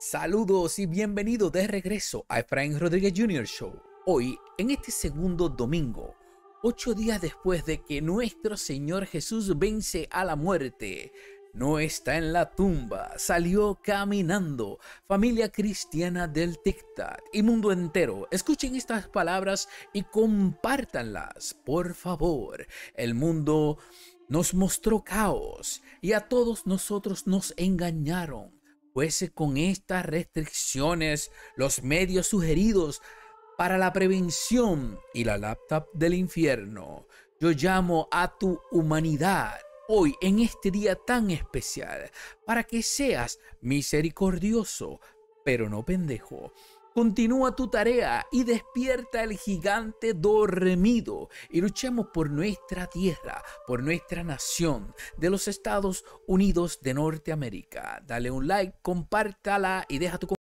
Saludos y bienvenidos de regreso a Efraín Rodríguez Jr. Show. Hoy, en este segundo domingo, ocho días después de que nuestro Señor Jesús vence a la muerte, no está en la tumba, salió caminando. Familia cristiana del tic y mundo entero, escuchen estas palabras y compártanlas, por favor. El mundo nos mostró caos y a todos nosotros nos engañaron con estas restricciones, los medios sugeridos para la prevención y la laptop del infierno, yo llamo a tu humanidad hoy en este día tan especial para que seas misericordioso, pero no pendejo, Continúa tu tarea y despierta el gigante dormido y luchemos por nuestra tierra, por nuestra nación de los Estados Unidos de Norteamérica. Dale un like, compártala y deja tu comentario